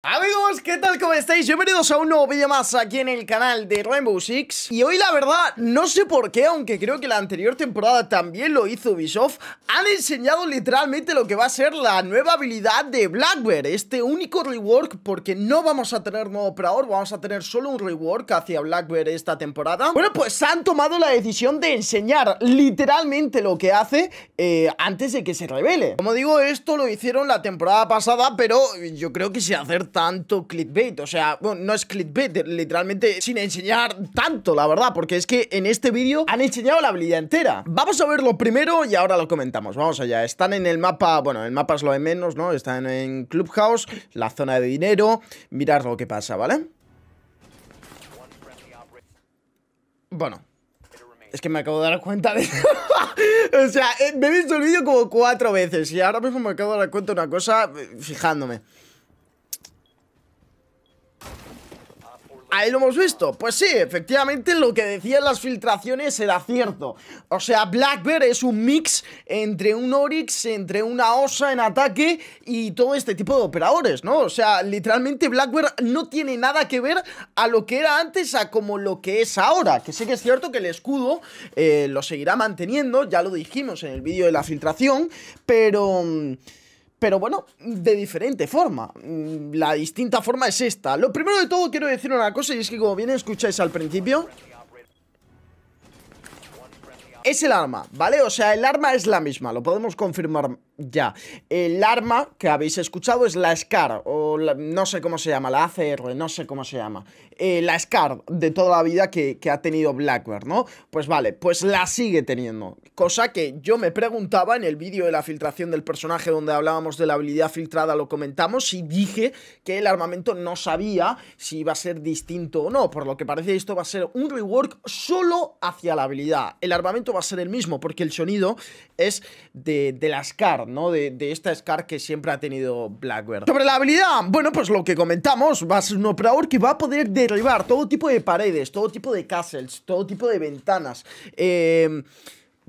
Amigos, ¿qué tal? ¿Cómo estáis? Bienvenidos a un nuevo vídeo más aquí en el canal de Rainbow Six Y hoy la verdad, no sé por qué, aunque creo que la anterior temporada también lo hizo Ubisoft Han enseñado literalmente lo que va a ser la nueva habilidad de Blackbear, Este único rework, porque no vamos a tener nuevo operador Vamos a tener solo un rework hacia Blackbear esta temporada Bueno, pues han tomado la decisión de enseñar literalmente lo que hace eh, antes de que se revele Como digo, esto lo hicieron la temporada pasada, pero yo creo que se acerta tanto clickbait. O sea, bueno, no es clickbait, literalmente sin enseñar tanto, la verdad, porque es que en este vídeo han enseñado la habilidad entera. Vamos a verlo primero y ahora lo comentamos. Vamos allá. Están en el mapa, bueno, el mapa es lo de menos, ¿no? Están en Clubhouse, la zona de dinero. Mirad lo que pasa, ¿vale? Bueno, es que me acabo de dar cuenta de... o sea, eh, me he visto el vídeo como cuatro veces y ahora mismo me acabo de dar cuenta de una cosa eh, fijándome. Ahí lo hemos visto. Pues sí, efectivamente lo que decían las filtraciones era cierto. O sea, Blackbear es un mix entre un Oryx, entre una Osa en ataque y todo este tipo de operadores, ¿no? O sea, literalmente Blackbear no tiene nada que ver a lo que era antes a como lo que es ahora. Que sí que es cierto que el escudo eh, lo seguirá manteniendo, ya lo dijimos en el vídeo de la filtración, pero... Mm, pero bueno, de diferente forma. Mm, la distinta forma es esta. Lo primero de todo quiero decir una cosa y es que como bien escucháis al principio... Es el arma, ¿vale? O sea, el arma es la misma, lo podemos confirmar ya. El arma que habéis escuchado es la SCAR, o no sé cómo se llama, la ACR, no sé cómo se llama. Eh, la SCAR de toda la vida que, ha tenido Blackbird, ¿no? Pues vale, pues la sigue teniendo. Cosa que yo me preguntaba en el vídeo de la filtración del personaje donde hablábamos de la habilidad filtrada, lo comentamos y dije que el armamento no sabía si iba a ser distinto o no. Por lo que parece esto va a ser un rework solo hacia la habilidad. El armamento va a ser el mismo porque el sonido es de, de la SCAR ¿no? De, de, esta SCAR que siempre ha tenido Blackbird. Sobre la habilidad, bueno, pues lo que comentamos, va a ser un operador que va a poder derribar todo tipo de paredes, todo tipo de castles, todo tipo de ventanas. Eh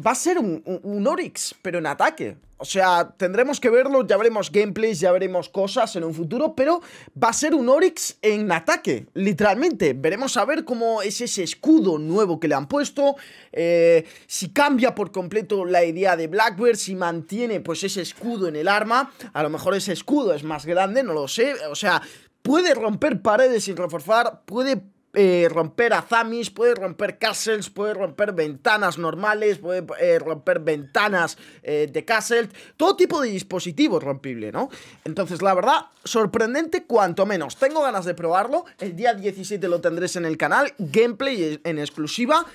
va a ser un, Oryx, pero en ataque. O sea, tendremos que verlo, ya veremos gameplays, ya veremos cosas en un futuro, pero va a ser un Oryx en ataque, literalmente. Veremos a ver cómo es ese escudo nuevo que le han puesto, eh, si cambia por completo la idea de Blackbird, si mantiene pues ese escudo en el arma. A lo mejor ese escudo es más grande, no lo sé. O sea, puede romper paredes sin reforzar, puede eh, romper azamis, puede romper castles, puede romper ventanas normales, puede eh, romper ventanas eh, de castle, todo tipo de dispositivos rompible, ¿no? Entonces, la verdad, sorprendente cuanto menos. Tengo ganas de probarlo, el día 17 lo tendréis en el canal, gameplay en exclusiva,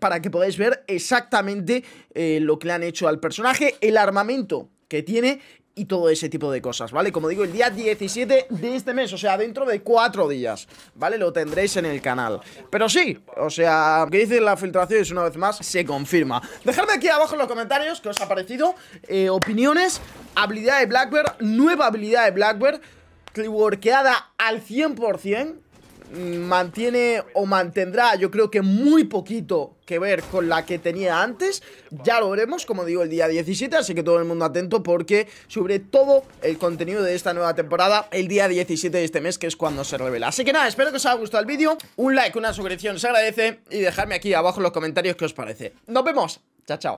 para que podáis ver exactamente lo que le han hecho al personaje, el armamento que tiene y todo ese tipo de cosas, ¿vale? Como digo, el día 17 de este mes, o sea, dentro de cuatro días, ¿vale? Lo tendréis en el canal. Pero sí, o sea, que dice la filtración es una vez más, se confirma. Dejadme aquí abajo en los comentarios qué os ha parecido, eh, opiniones, habilidad de Blackbird, nueva habilidad de Blackbird, reworkeada al 100%, mantiene o mantendrá yo creo que muy poquito que ver con la que tenía antes ya lo veremos como digo el día 17 así que todo el mundo atento porque sobre todo el contenido de esta nueva temporada el día 17 de este mes que es cuando se revela así que nada espero que os haya gustado el vídeo un like una suscripción se agradece y dejadme aquí abajo en los comentarios qué os parece nos vemos chao chao